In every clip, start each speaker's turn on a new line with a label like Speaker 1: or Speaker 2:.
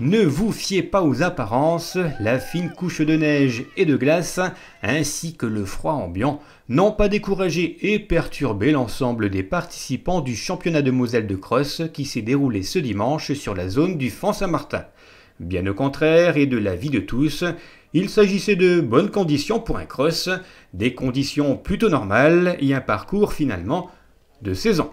Speaker 1: Ne vous fiez pas aux apparences, la fine couche de neige et de glace, ainsi que le froid ambiant, n'ont pas découragé et perturbé l'ensemble des participants du championnat de Moselle de cross qui s'est déroulé ce dimanche sur la zone du font Saint-Martin. Bien au contraire, et de l'avis de tous, il s'agissait de bonnes conditions pour un cross, des conditions plutôt normales et un parcours finalement de saison.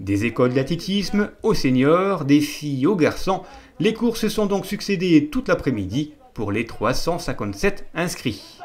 Speaker 1: Des écoles d'athlétisme aux seniors, des filles aux garçons, les cours se sont donc succédés toute l'après-midi pour les 357 inscrits.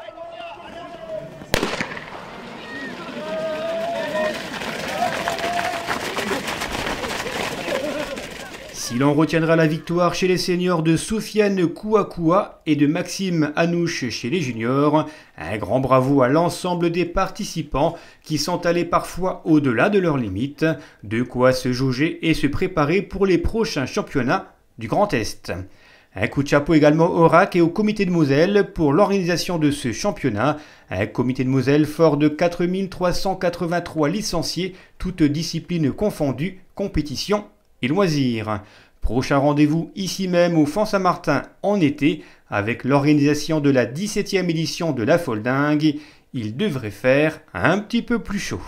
Speaker 1: Il en retiendra la victoire chez les seniors de Soufiane Kouakoua et de Maxime Anouche chez les juniors. Un grand bravo à l'ensemble des participants qui sont allés parfois au-delà de leurs limites. De quoi se jauger et se préparer pour les prochains championnats du Grand Est. Un coup de chapeau également au RAC et au comité de Moselle pour l'organisation de ce championnat. Un comité de Moselle fort de 4383 licenciés, toutes disciplines confondues, compétitions et loisirs. Prochain rendez-vous ici même au Fonds Saint-Martin en été avec l'organisation de la 17e édition de la Foldingue. Il devrait faire un petit peu plus chaud.